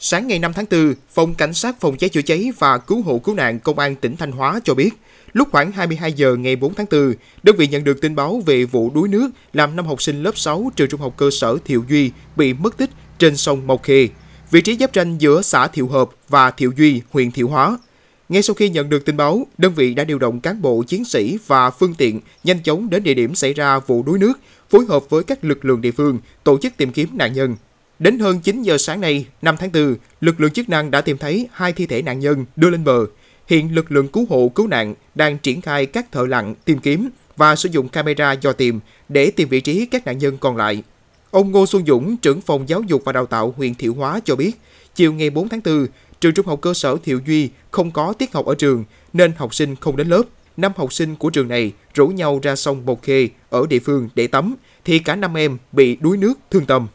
Sáng ngày 5 tháng 4, Phòng Cảnh sát Phòng cháy chữa cháy và Cứu hộ Cứu nạn Công an tỉnh Thanh Hóa cho biết, lúc khoảng 22 giờ ngày 4 tháng 4, đơn vị nhận được tin báo về vụ đuối nước làm năm học sinh lớp 6 trường trung học cơ sở Thiệu Duy bị mất tích trên sông Mộc Khê, vị trí giáp ranh giữa xã Thiệu Hợp và Thiệu Duy, huyện Thiệu Hóa. Ngay sau khi nhận được tin báo, đơn vị đã điều động cán bộ chiến sĩ và phương tiện nhanh chóng đến địa điểm xảy ra vụ đuối nước, phối hợp với các lực lượng địa phương tổ chức tìm kiếm nạn nhân. Đến hơn 9 giờ sáng nay, 5 tháng 4, lực lượng chức năng đã tìm thấy hai thi thể nạn nhân đưa lên bờ. Hiện lực lượng cứu hộ cứu nạn đang triển khai các thợ lặn tìm kiếm và sử dụng camera dò tìm để tìm vị trí các nạn nhân còn lại. Ông Ngô Xuân Dũng, trưởng phòng giáo dục và đào tạo huyện Thiệu Hóa cho biết, chiều ngày 4 tháng 4, trường trung học cơ sở Thiệu Duy không có tiết học ở trường nên học sinh không đến lớp. Năm học sinh của trường này rủ nhau ra sông Bồ Khê ở địa phương để tắm thì cả năm em bị đuối nước thương tâm.